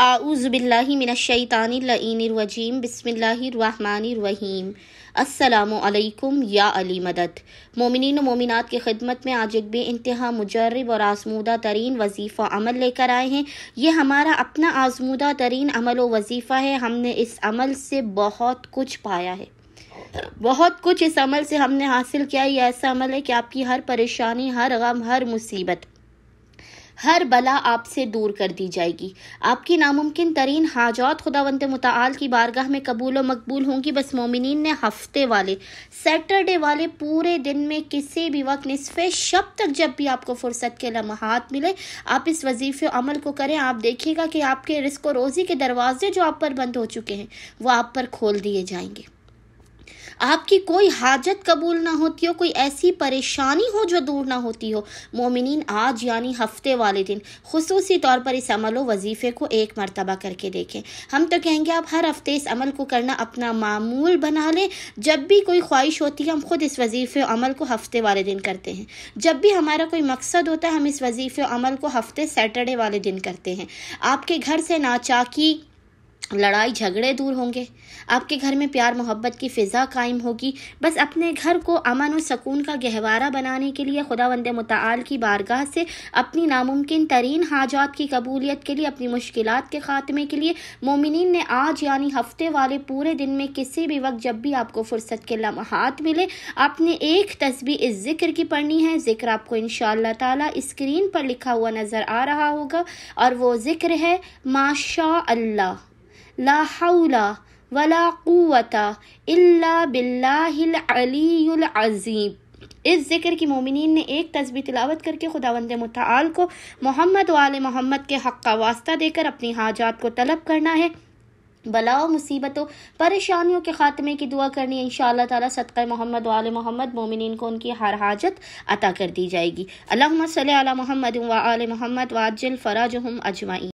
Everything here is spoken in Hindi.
आउज़बिल्लिमिनशैतानरवजीम बिसमीम असलकम या अली मदद मोमिन मोमिनत की खिदमत में आज एक बे इंतहा मुजरब और आजमूदा तरीन वजीफ़ा अमल लेकर आए हैं ये हमारा अपना आजमूदा तरीन अमल व वजीफ़ा है हमने इस अमल से बहुत कुछ पाया है बहुत कुछ इस अमल से हमने हासिल किया ये ऐसा अमल है कि आपकी हर परेशानी हर गम हर मुसीबत हर बला आपसे दूर कर दी जाएगी आपकी नामुमकिन तरीन हाजात खुदावंत मताल की बारगाह में कबूल व मकबूल होंगी बस मोमिन ने हफ्ते वाले सैटरडे वाले पूरे दिन में किसी भी वक्त नसफ़ शब तक जब भी आपको फुर्सत के लम्हात मिले आप इस वजीफे अमल को करें आप देखिएगा कि आपके रिस्को रोज़ी के दरवाजे जो आप पर बंद हो चुके हैं वह आप पर खोल दिए जाएंगे आपकी कोई हाजत कबूल ना होती हो कोई ऐसी परेशानी हो जो दूर ना होती हो मोमिन आज यानी हफ्ते वाले दिन खसूस तौर पर इस अमल व वजीफ़े को एक मरतबा करके देखें हम तो कहेंगे आप हर हफ्ते इस अमल को करना अपना मामूल बना लें जब भी कोई ख्वाहिश होती है हम खुद इस वजीफ़े अमल को हफ्ते वाले दिन करते हैं जब भी हमारा कोई मकसद होता है हम इस वजीफ़े अमल को हफ्ते सैटरडे वाले दिन करते हैं आपके घर से नाचाकी लड़ाई झगड़े दूर होंगे आपके घर में प्यार मोहब्बत की फ़िज़ा कायम होगी बस अपने घर को अमन और सकून का गहवारा बनाने के लिए खुदा वंद मताल की बारगाह से अपनी नामुमकिन तरीन हाजात की कबूलियत के लिए अपनी मुश्किल के ख़ात्मे के लिए मोमिन ने आज यानी हफ्ते वाले पूरे दिन में किसी भी वक्त जब भी आपको फुर्सत के लम्हात मिले आपने एक तस्वीर इस ज़िक्र की पढ़नी है ज़िक्र आपको इन ताला स्क्रीन पर लिखा हुआ नज़र आ रहा होगा और वो ज़िक्र है माशा अल्लाह ला वला क़ुवता इल्ला बिल्लाहिल अलीयुल अज़ीम इस ज़िक्र की मोमिन ने एक तस्वीर तिलावत करके खुदावंद मताल को मोहम्मद वाल मोहम्मद के हक़ का वास्ता देकर अपनी हाजात को तलब करना है बलाओ मुसीबतों परेशानियों के ख़ात्मे की दुआ करनी इन शाह ताला सदक़ मोहम्मद वाल मोहम्मद मोमिन को उनकी हर हाजत अता कर दी जाएगी अल्लाह सल मोहम्मद वाल मोहम्मद वाजिल फ़राज हम अजमाई